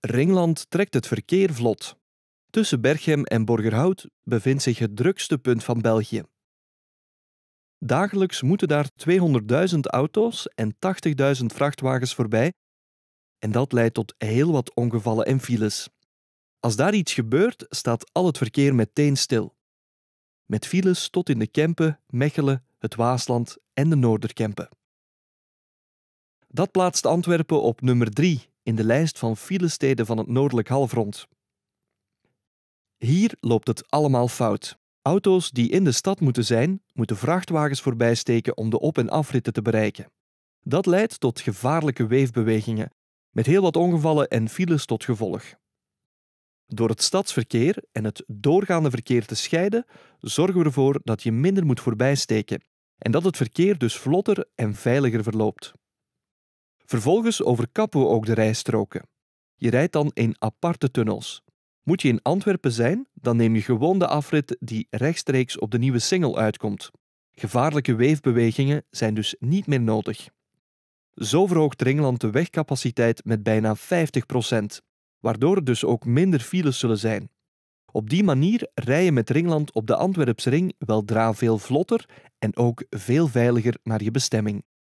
Ringland trekt het verkeer vlot. Tussen Berchem en Borgerhout bevindt zich het drukste punt van België. Dagelijks moeten daar 200.000 auto's en 80.000 vrachtwagens voorbij. En dat leidt tot heel wat ongevallen en files. Als daar iets gebeurt, staat al het verkeer meteen stil. Met files tot in de Kempen, Mechelen, het Waasland en de Noorderkempen. Dat plaatst Antwerpen op nummer 3 in de lijst van filesteden van het noordelijk halfrond. Hier loopt het allemaal fout. Auto's die in de stad moeten zijn, moeten vrachtwagens voorbijsteken om de op- en afritten te bereiken. Dat leidt tot gevaarlijke weefbewegingen, met heel wat ongevallen en files tot gevolg. Door het stadsverkeer en het doorgaande verkeer te scheiden, zorgen we ervoor dat je minder moet voorbijsteken en dat het verkeer dus vlotter en veiliger verloopt. Vervolgens overkappen we ook de rijstroken. Je rijdt dan in aparte tunnels. Moet je in Antwerpen zijn, dan neem je gewoon de afrit die rechtstreeks op de nieuwe single uitkomt. Gevaarlijke weefbewegingen zijn dus niet meer nodig. Zo verhoogt Ringland de wegcapaciteit met bijna 50%, waardoor er dus ook minder files zullen zijn. Op die manier rijden met Ringland op de Antwerpsring weldra veel vlotter en ook veel veiliger naar je bestemming.